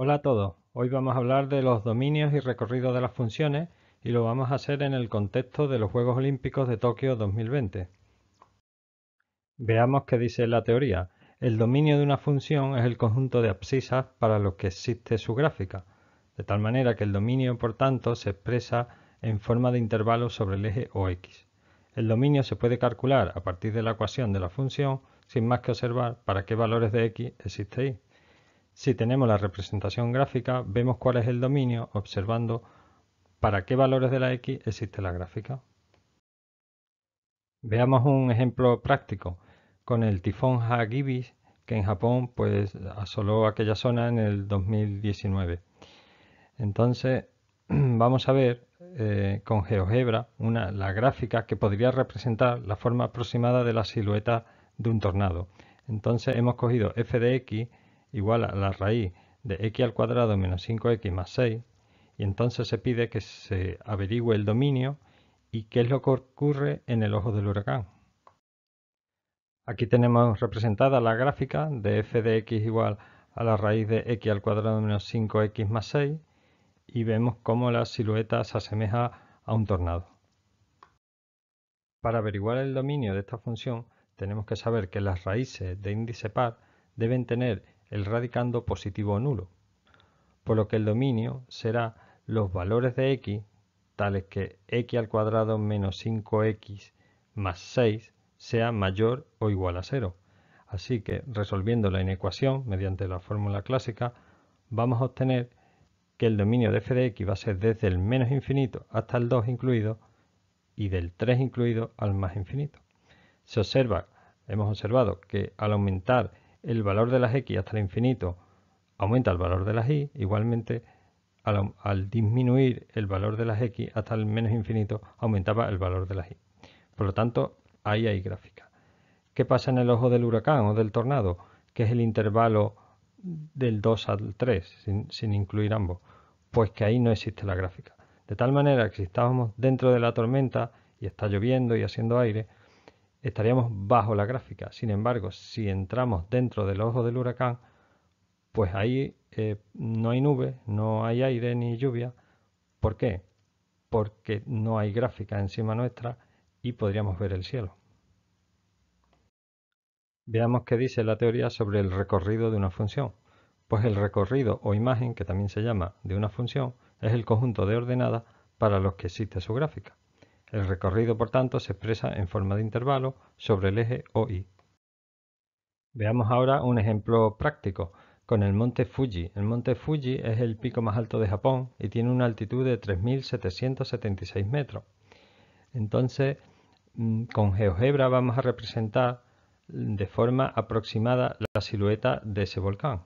Hola a todos, hoy vamos a hablar de los dominios y recorridos de las funciones y lo vamos a hacer en el contexto de los Juegos Olímpicos de Tokio 2020. Veamos qué dice la teoría. El dominio de una función es el conjunto de abscisas para los que existe su gráfica, de tal manera que el dominio, por tanto, se expresa en forma de intervalo sobre el eje OX. El dominio se puede calcular a partir de la ecuación de la función sin más que observar para qué valores de X existe Y. Si tenemos la representación gráfica, vemos cuál es el dominio observando para qué valores de la X existe la gráfica. Veamos un ejemplo práctico con el tifón Hagibis que en Japón pues asoló aquella zona en el 2019. Entonces vamos a ver eh, con GeoGebra una, la gráfica que podría representar la forma aproximada de la silueta de un tornado. Entonces hemos cogido f de x igual a la raíz de x al cuadrado menos 5x más 6 y entonces se pide que se averigüe el dominio y qué es lo que ocurre en el ojo del huracán. Aquí tenemos representada la gráfica de f de x igual a la raíz de x al cuadrado menos 5x más 6 y vemos cómo la silueta se asemeja a un tornado. Para averiguar el dominio de esta función tenemos que saber que las raíces de índice par deben tener el radicando positivo o nulo, por lo que el dominio será los valores de x, tales que x al cuadrado menos 5x más 6 sea mayor o igual a 0. Así que resolviendo la inecuación mediante la fórmula clásica, vamos a obtener que el dominio de f de x va a ser desde el menos infinito hasta el 2 incluido y del 3 incluido al más infinito. Se observa, hemos observado que al aumentar el valor de las x hasta el infinito aumenta el valor de las y, igualmente al, disminuir el valor de las x hasta el menos infinito aumentaba el valor de las y. Por lo tanto, ahí hay gráfica. ¿Qué pasa en el ojo del huracán o del tornado? Que es el intervalo del 2 al 3, sin, sin incluir ambos. Pues que ahí no existe la gráfica. De tal manera que si estábamos dentro de la tormenta y está lloviendo y haciendo aire, estaríamos bajo la gráfica. Sin embargo, si entramos dentro del ojo del huracán, pues ahí eh, no hay nube, no hay aire ni lluvia. ¿Por qué? Porque no hay gráfica encima nuestra y podríamos ver el cielo. Veamos qué dice la teoría sobre el recorrido de una función. Pues el recorrido o imagen, que también se llama de una función, es el conjunto de ordenadas para los que existe su gráfica. El recorrido, por tanto, se expresa en forma de intervalo sobre el eje OI. Veamos ahora un ejemplo práctico con el monte Fuji. El monte Fuji es el pico más alto de Japón y tiene una altitud de 3.776 metros. Entonces, mm, con GeoGebra vamos a representar mm, de forma aproximada la silueta de ese volcán.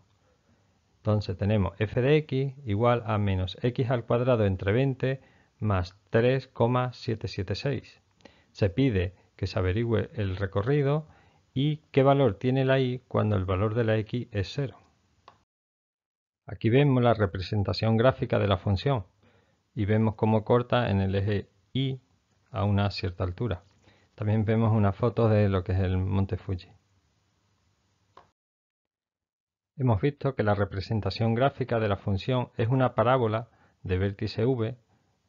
Entonces tenemos f de x igual a menos x al cuadrado entre 20 más 3,776. Se pide que se averigüe el recorrido y qué valor tiene la y cuando el valor de la x es 0. Aquí vemos la representación gráfica de la función y vemos cómo corta en el eje y a una cierta altura. También vemos una foto de lo que es el monte Fuji. Hemos visto que la representación gráfica de la función es una parábola de vértice v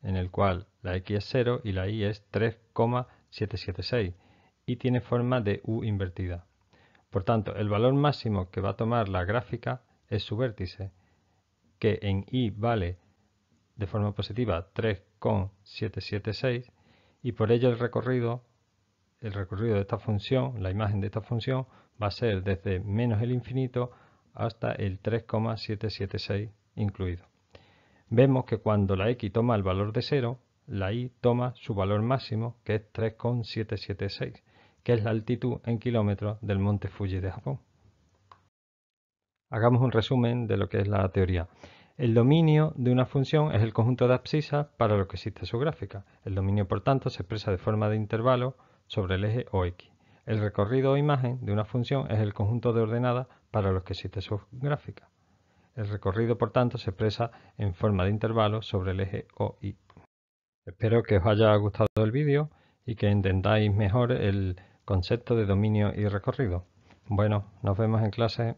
en el cual la x es 0 y la y es 3,776 y tiene forma de u invertida. Por tanto, el valor máximo que va a tomar la gráfica es su vértice, que en y vale de forma positiva 3,776 y por ello el recorrido, el recorrido de esta función, la imagen de esta función va a ser desde menos el infinito hasta el 3,776 incluido. Vemos que cuando la x toma el valor de 0, la y toma su valor máximo, que es 3,776, que es la altitud en kilómetros del monte Fuji de Japón. Hagamos un resumen de lo que es la teoría. El dominio de una función es el conjunto de abscisas para lo que existe su gráfica. El dominio, por tanto, se expresa de forma de intervalo sobre el eje x El recorrido o imagen de una función es el conjunto de ordenadas para los que existe su gráfica. El recorrido, por tanto, se expresa en forma de intervalo sobre el eje OI. Espero que os haya gustado el vídeo y que entendáis mejor el concepto de dominio y recorrido. Bueno, nos vemos en clase.